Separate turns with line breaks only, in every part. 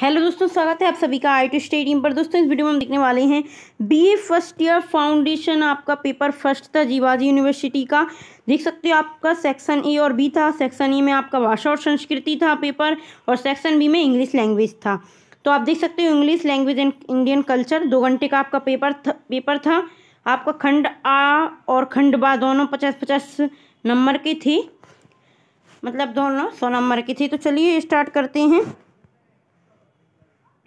hello दोस्तों स्वागत है आप सभी का आई टी स्टेडियम पर दोस्तों इस वीडियो में हम देखने वाले हैं बीए फर्स्ट ईयर फाउंडेशन आपका पेपर फर्स्ट था जीवाजी यूनिवर्सिटी का देख सकते हो आपका सेक्शन ए और बी था सेक्शन ए में आपका भाषा और संस्कृति था पेपर और सेक्शन बी में इंग्लिश लैंग्वेज था तो आप देख सकते हो English language and Indian culture दो घंटे का आपका पेपर था पेपर था आपका खंड आ और खंड बा दोनों पचास पचास नंबर के थे मतलब दोनों सौ नंबर के थे तो चलिए स्टार्ट करते हैं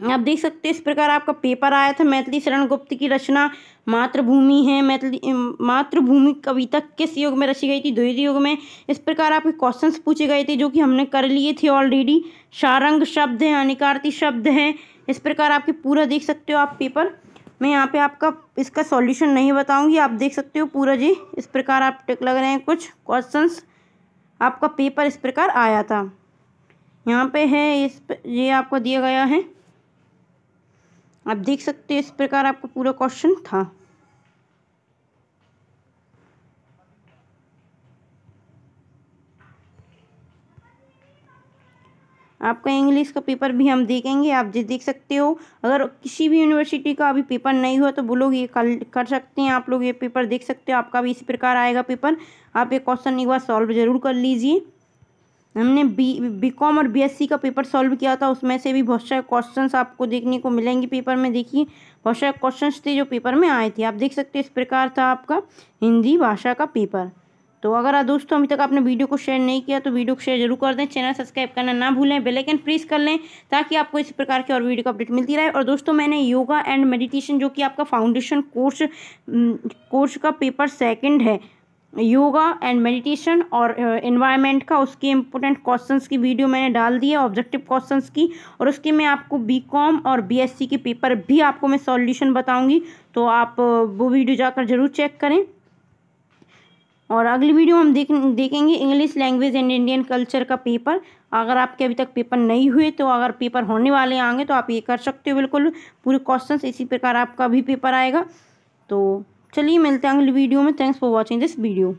आप देख सकते हैं इस प्रकार आपका पेपर आया था मैथिली शरण गुप्त की रचना मातृभूमि है मैथिली मातृभूमि कविता किस युग में रची गई थी द्वित युग में इस प्रकार आपके क्वेश्चंस पूछे गए थे जो कि हमने कर लिए थे ऑलरेडी शारंग शब्द है अनिकार्थी शब्द है इस प्रकार आपके पूरा देख सकते हो आप पेपर मैं यहाँ पर आपका इसका सॉल्यूशन नहीं बताऊँगी आप देख सकते हो पूरा जी इस प्रकार आप टिक लग रहे हैं कुछ क्वेश्चन आपका पेपर इस प्रकार आया था यहाँ पे है इस ये आपको दिया गया है आप देख सकते हैं इस प्रकार आपका पूरा क्वेश्चन था आपका इंग्लिश का पेपर भी हम देखेंगे आप जिस देख सकते हो अगर किसी भी यूनिवर्सिटी का अभी पेपर नहीं हुआ तो वो लोग ये कर, कर सकते हैं आप लोग ये पेपर देख सकते हो आपका भी इसी प्रकार आएगा पेपर आप ये क्वेश्चन एक बार सॉल्व ज़रूर कर लीजिए हमने बी बी कॉम और बीएससी का पेपर सॉल्व किया था उसमें से भी बहुत सारे क्वेश्चंस आपको देखने को मिलेंगे पेपर में देखिए बहुत सारे क्वेश्चंस थे जो पेपर में आए थे आप देख सकते हैं इस प्रकार था आपका हिंदी भाषा का पेपर तो अगर दोस्तों अभी तक आपने वीडियो को शेयर नहीं किया तो वीडियो को शेयर जरूर कर दें चैनल सब्सक्राइब करना ना भूलें बेलाइकन प्रेस कर लें ताकि आपको इस प्रकार की और वीडियो का अपडेट मिलती रहे और दोस्तों मैंने योगा एंड मेडिटेशन जो कि आपका फाउंडेशन कोर्स कोर्स का पेपर सेकेंड है योगा एंड मेडिटेशन और इन्वायरमेंट का उसके इम्पोर्टेंट क्वेश्चंस की वीडियो मैंने डाल दी है ऑब्जेक्टिव क्वेश्चंस की और उसके मैं आपको बीकॉम और बीएससी के पेपर भी आपको मैं सॉल्यूशन बताऊंगी तो आप वो वीडियो जाकर ज़रूर चेक करें और अगली वीडियो हम देख देखेंगे English language and Indian culture का पेपर अगर आपके अभी तक पेपर नहीं हुए तो अगर पेपर होने वाले आएंगे तो आप ये कर सकते हो बिल्कुल पूरे क्वेश्चन इसी प्रकार आपका भी पेपर आएगा तो चलिए मिलते हैं अगली वीडियो में thanks for watching this video